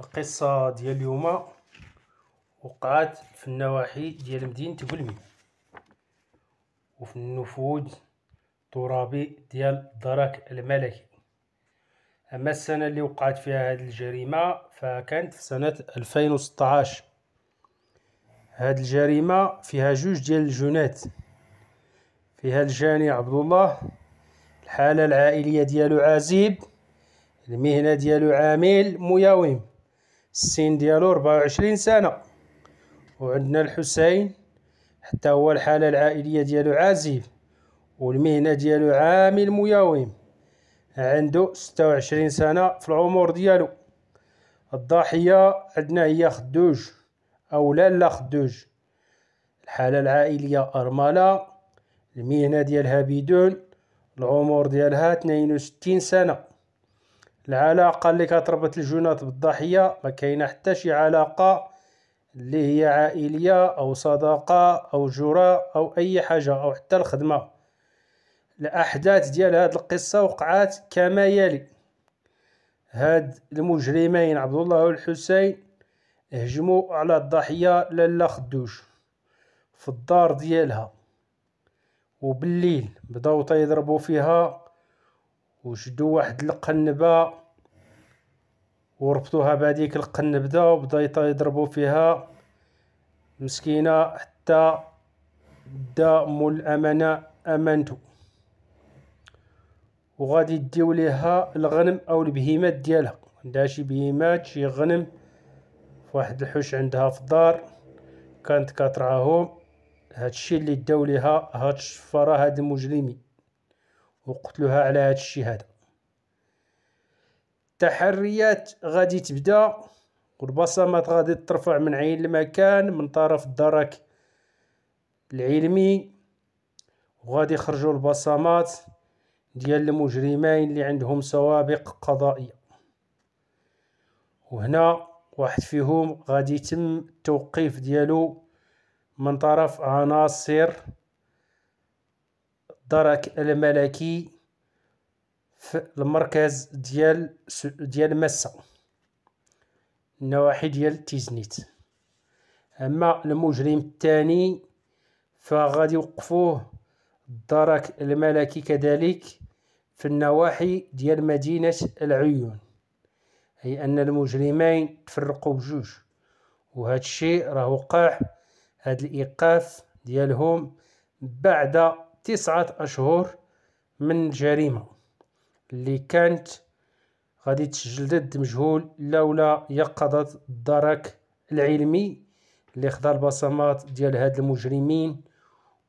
القصة ديال اليوم وقعت في النواحي ديال مدينة بلمي وفي النفوذ الترابي ديال الدرك الملكي أما السنة اللي وقعت فيها هذه الجريمة فكانت في سنة 2016 هذه الجريمة فيها جوج ديال الجنات فيها الجاني عبد الله الحالة العائلية ديالو عزيب المهنة ديالو عامل مياوم السن ديالو 24 سنة وعندنا الحسين حتى هو الحالة العائلية ديالو عازف والمهنة ديالو عامل مياوم عنده 26 سنة في العمر ديالو الضاحية عندنا هي خدوج أو لالا خدوج الحالة العائلية أرملة المهنة ديالها بدون العمر ديالها 62 سنة العلاقة اللي كتربط الجنات بالضحية ما كاينه حتى شي علاقة اللي هي عائلية أو صداقة أو جراء أو أي حاجة أو حتى الخدمة الأحداث ديال هاد القصة وقعات كما يلي هاد المجرمين عبد الله والحسين هجموا على الضحية لالا خدوش في الدار ديالها وبالليل بداو تيضربوا فيها وشدوا واحد القنبه وربطوها بهذيك القنبده وبدا يضربوا فيها مسكينه حتى دا مول الامانه امانتو وغادي يديو ليها الغنم او البهيمات ديالها عندها شي بهيمات شي غنم فواحد الحوش عندها في الدار كانت كترعاهم هادشي اللي داو ليها هاد الشفاره هاد المجرمين وقتلوها على هادشي هذا التحريات غادي تبدا والبصمات غادي ترفع من عين المكان من طرف الدرك العلمي وغادي يخرجوا البصمات ديال المجرمين اللي عندهم سوابق قضائيه وهنا واحد فيهم غادي يتم التوقيف ديالو من طرف عناصر الدرك الملكي في المركز ديال ديال مسا النواحي ديال تيزنيت اما المجرم الثاني فغادي يوقفوه الدرك الملكي كذلك في النواحي ديال مدينة العيون أي أن المجرمين تفرقوا بجوج وهذا الشيء راه وقع هذا الإيقاف ديالهم بعد تسعة أشهر من الجريمة اللي كانت غادي تسجل ضد مجهول لولا يقظة الدرك العلمي اللي خدا البصمات ديال هاد المجرمين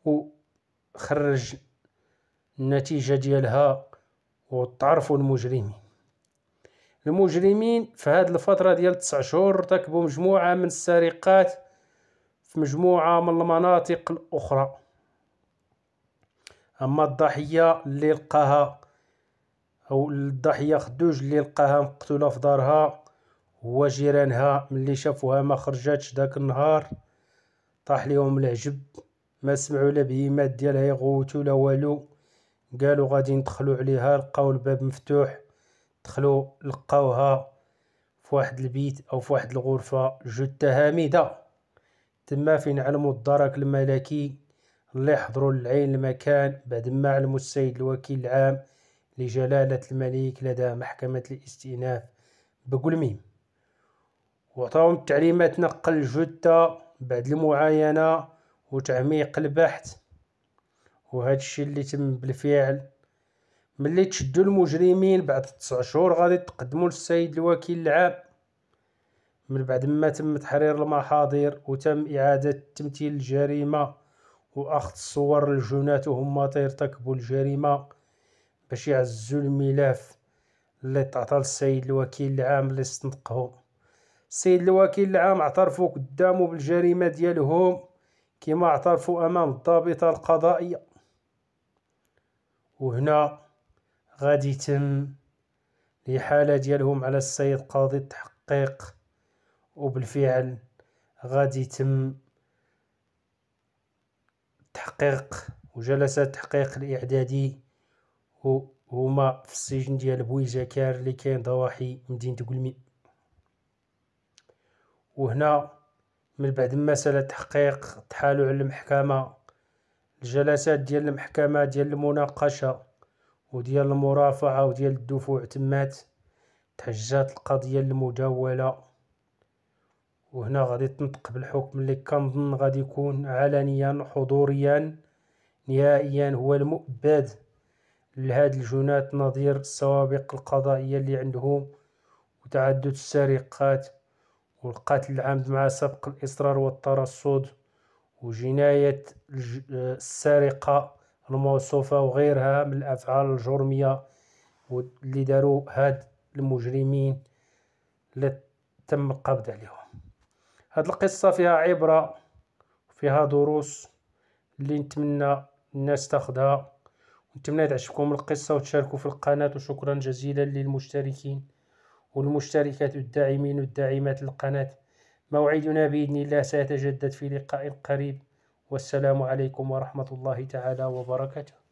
وخرج النتيجة ديالها وتعرفوا المجرمين المجرمين في هاد الفترة ديال تسع شهور ارتكبوا مجموعة من السرقات في مجموعة من المناطق الأخرى أما الضحية اللي لقاها أو الضحية خدوج اللي لقاها مقتولة في دارها هو جيرانها ملي شافوها ما خرجاتش داك النهار طاح ليهم العجب ما سمعوا لا بهيمات ديالها يغوتو لا والو قالوا غادي ندخلو عليها لقاو الباب مفتوح دخلوا لقاوها في واحد البيت او في واحد الغرفه جثه هامده تما فين علموا الدرك الملكي اللي حضروا العين المكان بعد ما علموا السيد الوكيل العام لجلالة الملك لدى محكمة الاستئناف بقلميم وعطاهم التعليمات نقل الجثة بعد المعاينة وتعميق البحث وهذا الشيء اللي تم بالفعل ملي تشدوا المجرمين بعد تسع شهور غادي تقدموا للسيد الوكيل العام من بعد ما تم تحرير المحاضر وتم إعادة تمثيل الجريمة وأخذ صور الجنات وهم يرتكبوا الجريمة باش يعزو الملف اللي تعطى للسيد الوكيل العام اللي استنطقهم السيد الوكيل العام اعترفوا قدامه بالجريمه ديالهم كما اعترفوا امام الضابطه القضائيه وهنا غادي يتم الإحالة ديالهم على السيد قاضي التحقيق وبالفعل غادي يتم تحقيق وجلسة التحقيق الإعدادي هما في السجن ديال زكار اللي كاين ضواحي مدينة قلمي وهنا من بعد ما سال التحقيق تحالوا على المحكمة الجلسات ديال المحكمة ديال المناقشة وديال المرافعة وديال الدفوع تمات تحجات القضية المجاولة وهنا غادي تنطق بالحكم اللي كنظن غادي يكون علنيا حضوريا نهائيا هو المؤبد لهاد الجنات نظير السوابق القضائية اللي عندهم وتعدد السرقات والقتل العمد مع سبق الإصرار والترصد وجناية السرقة الموصوفة وغيرها من الأفعال الجرمية اللي داروا هاد المجرمين اللي تم القبض عليهم هاد القصة فيها عبرة فيها دروس اللي نتمنى الناس تاخدها نتمنى تعجبكم القصة وتشاركوا في القناة وشكرا جزيلا للمشتركين والمشتركات والداعمين والداعمات للقناة موعدنا بإذن الله سيتجدد في لقاء قريب والسلام عليكم ورحمة الله تعالى وبركاته